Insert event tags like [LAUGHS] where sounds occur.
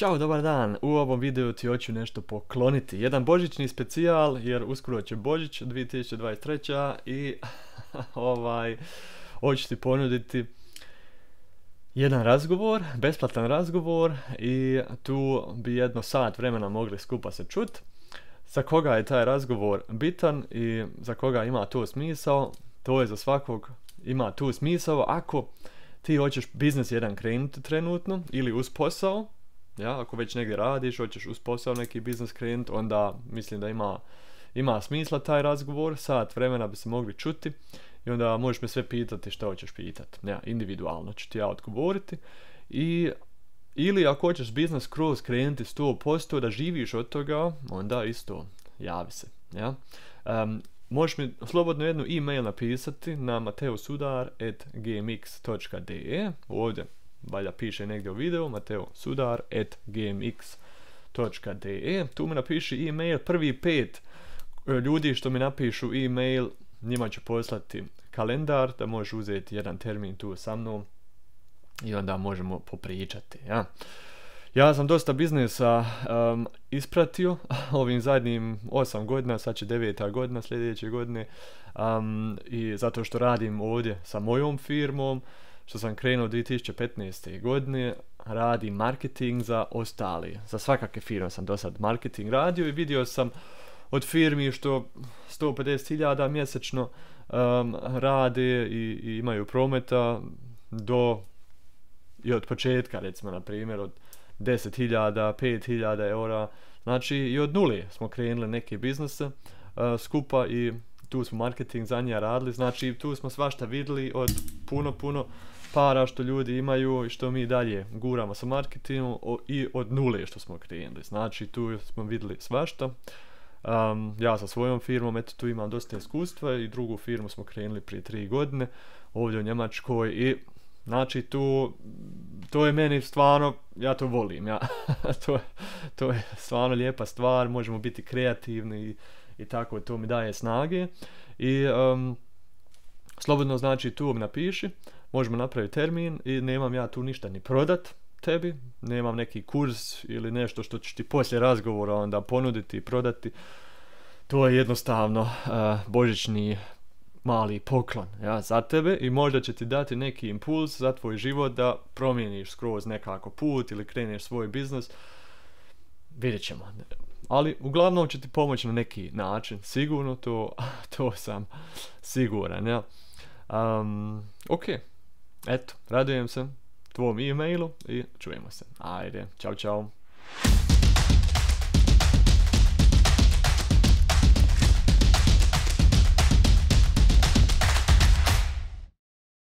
Ćao, dobar dan. U ovom videu ti hoću nešto pokloniti. Jedan božićni specijal, jer uskoro će Božić 2023. I [LAUGHS] ovaj, hoću ti ponuditi jedan razgovor, besplatan razgovor i tu bi jedno sat vremena mogli skupa se čut. Za koga je taj razgovor bitan i za koga ima tu smisao, to je za svakog ima tu smisao. Ako ti hoćeš biznis jedan krenuti trenutno ili uz posao, ja, ako već negdje radiš, hoćeš uz posao neki biznis krenut, onda mislim da ima, ima smisla taj razgovor, sat vremena bi se mogli čuti i onda možeš me sve pitati što hoćeš pitati. Ja, individualno ću ti ja odgovoriti i ili ako hoćeš biznis kroz krenuti 100% da živiš od toga, onda isto javi se. Ja? možeš mi slobodno jednu e-mail napisati na mateosudar.gmx.de ovdje valjda piše negdje u videu, mateosudar.gmx.de. Tu mi napiši e-mail, prvi pet e, ljudi što mi napišu e-mail, njima ću poslati kalendar da možeš uzeti jedan termin tu sa mnom i onda možemo popričati. Ja. Ja sam dosta biznesa ispratio [LAUGHS] ovim zadnjim 8 godina, sad će 9 godina sljedeće godine i zato što radim ovdje sa mojom firmom, što sam krenuo 2015. godine, radi marketing za ostali. Za svakake firme sam do sad marketing radio i vidio sam od firmi što 150.000 mjesečno rade i, imaju prometa do i od početka recimo na primjer od 10.000, 5.000 eura znači i od nuli smo krenuli neke biznise skupa i tu smo marketing za radili, znači tu smo svašta vidjeli od puno, puno para što ljudi imaju i što mi dalje guramo sa marketingom i od nule što smo krenuli. Znači tu smo vidjeli svašta. ja sa svojom firmom, eto tu imam dosta iskustva i drugu firmu smo krenuli prije tri godine ovdje u Njemačkoj i znači tu, to je meni stvarno, ja to volim, ja, [LAUGHS] to, to je stvarno lijepa stvar, možemo biti kreativni i i tako to mi daje snage. I slobodno znači tu napiši, možemo napraviti termin i nemam ja tu ništa ni prodat tebi, nemam neki kurs ili nešto što ćeš ti poslije razgovora onda ponuditi i prodati. To je jednostavno uh, božićni mali poklon ja, za tebe i možda će ti dati neki impuls za tvoj život da promijeniš skroz nekako put ili kreneš svoj biznis. Vidjet ćemo ali uglavnom će ti pomoći na neki način, sigurno to, to sam siguran, ja. ok, eto, radujem se tvom e-mailu i čujemo se. Ajde, čao, čao.